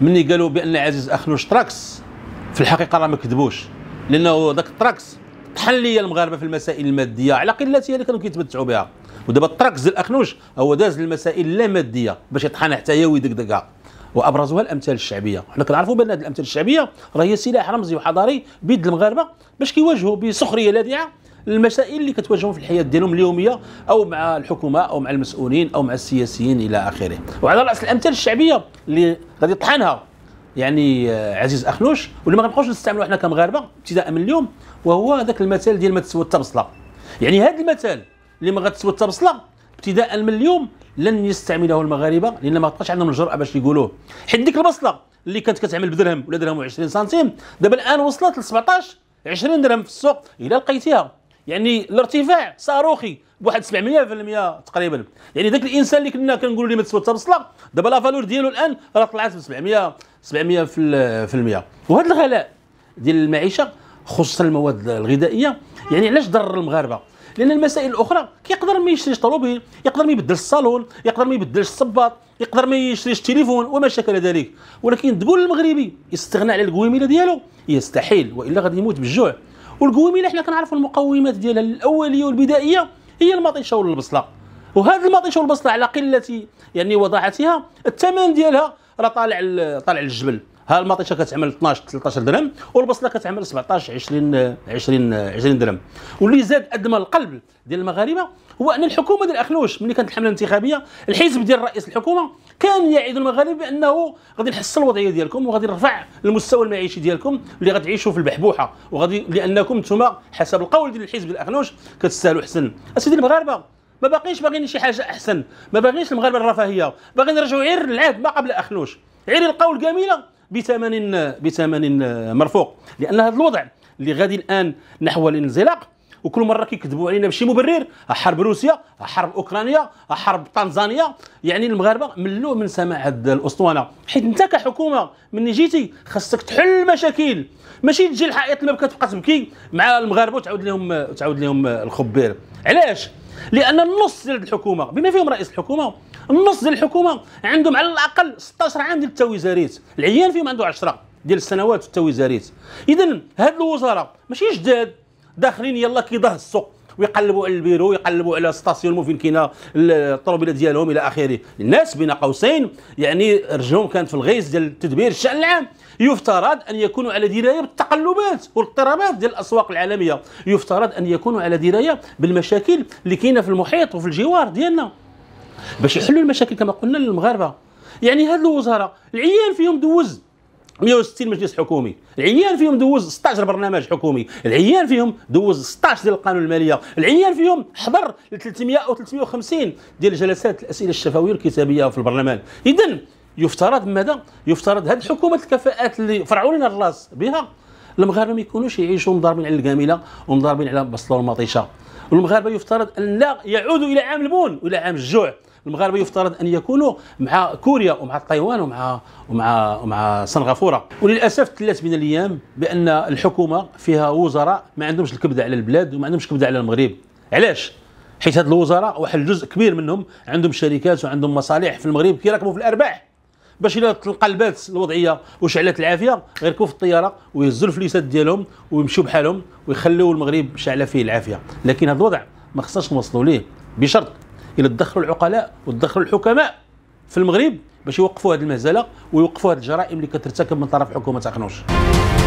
ملي قالوا بان عزيز اخلوش تراكس في الحقيقه راه ما كذبوش لانه ذاك التراكس طحن لي المغاربه في المسائل الماديه على قلتها اللي كانوا كيتمتعوا بها ودابا التراكس ديال اخنوش هو داز للمسائل اللا ماديه باش يطحن حتى هي ويدقدقها وابرزها الامثال الشعبيه حنا كنعرفوا بان هذه الامثال الشعبيه راه هي سلاح رمزي وحضاري بيد المغاربه باش كيواجهوا بسخريه لاذعه المسائل اللي كتواجههم في الحياه ديالهم اليوميه او مع الحكومه او مع المسؤولين او مع السياسيين الى اخره وعلى راس الامثال الشعبيه اللي غادي يطحنها يعني آه، عزيز اخنوش واللي ما غنبقاوش نستعملوا احنا كمغاربه ابتداء من اليوم وهو هذاك المثال ديال ما تسوى التبصله يعني هذا المثال اللي ما غتسوى التبصله ابتداء من اليوم لن يستعمله المغاربه لان ما بقاش عندهم الجرأه باش يقولوه حيت ديك البصله اللي كانت كتعمل بدرهم ولا درهم و20 سنتيم دابا الان وصلت ل 17 20 درهم في السوق الى لقيتيها يعني الارتفاع صاروخي بواحد 700% تقريبا يعني ذاك الانسان اللي كنا كنقولوا ليه ما تسوى حتى بصله دابا لا فالور ديالو الان راه طلعت ب 700 700% في, في المية وهذا الغلاء ديال المعيشه خصوصا المواد الغذائيه يعني علاش ضر المغاربه لان المسائل الاخرى كيقدر ما يشريش طوموبيل يقدر ما يبدلش الصالون يقدر ما يبدلش الصباط يقدر ما يشريش التليفون وما شابه ذلك ولكن تقول المغربي يستغنى على القويميله ديالو يستحيل والا غادي يموت بالجوع والقويمين اللي حنا كنعرفوا المقومات ديالها الاوليه والبدائيه هي المطيشه والبصله وهذا المطيشه والبصله على قله يعني وضاعتها الثمن ديالها راه طالع طالع الجبل ها المطيشه كتعمل 12 13 درهم والبصله كتعمل 17 20 20 20 درهم واللي زاد ادمى القلب ديال المغاربه هو ان الحكومه ديال اخنوش ملي كانت الحمله الانتخابيه الحزب ديال رئيس الحكومه كان يعيد المغاربه بانه غادي نحسن الوضعيه ديالكم وغادي نرفع المستوى المعيشي ديالكم اللي غتعيشوا في البحبوحه وغادي لانكم انتم حسب القول ديال الحزب ديال اخلوش كتستاهلوا احسن اسيدي المغاربه ما باقينش باغيين شي حاجه احسن ما باغينش المغاربه الرفاهيه باغيين نرجعوا غير للعهد ما قبل اخنوش غير القول كامله بثمن بثمن مرفوق لان هذا الوضع اللي غادي الان نحو الانزلاق وكل مره كيكذبوا علينا بشي مبرر حرب روسيا حرب اوكرانيا حرب تنزانيا يعني المغاربه ملوا من سماع هذه الاسطوانه حيت انت كحكومه من جيتي خاصك تحل المشاكل ماشي تجي الحائط ما كتبقى تبكي مع المغاربه وتعاود لهم تعاود لهم الخبير علاش لان النص ديال الحكومه بما فيهم رئيس الحكومه النص ديال الحكومه عندهم على الاقل 16 عام ديال التوزيرات العيان فيهم عنده 10 ديال السنوات التوزيرات اذا هاد الوزراء ماشي جداد داخلين يلا كيضه السوق ويقلبوا على البيرو ويقلبوا على ستاسيون مو فين كاينه الطروبيلات ديالهم الى اخره الناس بين قوسين يعني رجلهم كانت في الغيز ديال تدبير الشان العام يفترض ان يكونوا على درايه بالتقلبات والاضطرابات ديال الاسواق العالميه يفترض ان يكونوا على درايه بالمشاكل اللي كاينه في المحيط وفي الجوار ديالنا باش يحلوا المشاكل كما قلنا للمغاربه يعني هاد الوزراء العيان فيهم دوز 160 مجلس حكومي العيان فيهم دوز 16 برنامج حكومي العيان فيهم دوز 16 ديال القانون الماليه العيان فيهم حضر ل 300 او 350 ديال جلسات الاسئله الشفويه والكتابيه في البرلمان اذا يفترض ماذا يفترض هذه حكومه الكفاءات اللي فرعوا لنا الراس بها المغاربه ما يكونوش يعيشوا مضاربين على الكامله ومضاربين على بصله والمطيشه المغاربه يفترض ان لا يعودوا الى عام البون والى عام الجوع المغاربه يفترض ان يكونوا مع كوريا ومع تايوان ومع ومع ومع سنغافوره وللاسف تلات من الايام بان الحكومه فيها وزراء ما عندهمش الكبده على البلاد وما عندهمش كبده على المغرب علاش حيت هاد الوزراء واحد الجزء كبير منهم عندهم شركات وعندهم مصالح في المغرب كيراكبوا في الارباح باش الا البات الوضعيه وشعلت العافيه غير في الطياره ويهزوا الفليسات ديالهم ويمشوا بحالهم ويخليوا المغرب شعله فيه العافيه لكن هذا الوضع ما خصناش نوصلوا ليه بشرط الى تدخل العقلاء وتدخل الحكماء في المغرب باش يوقفوا هذه المهزله ويوقفوا هذه الجرائم اللي كترتكب من طرف حكومه تقنوش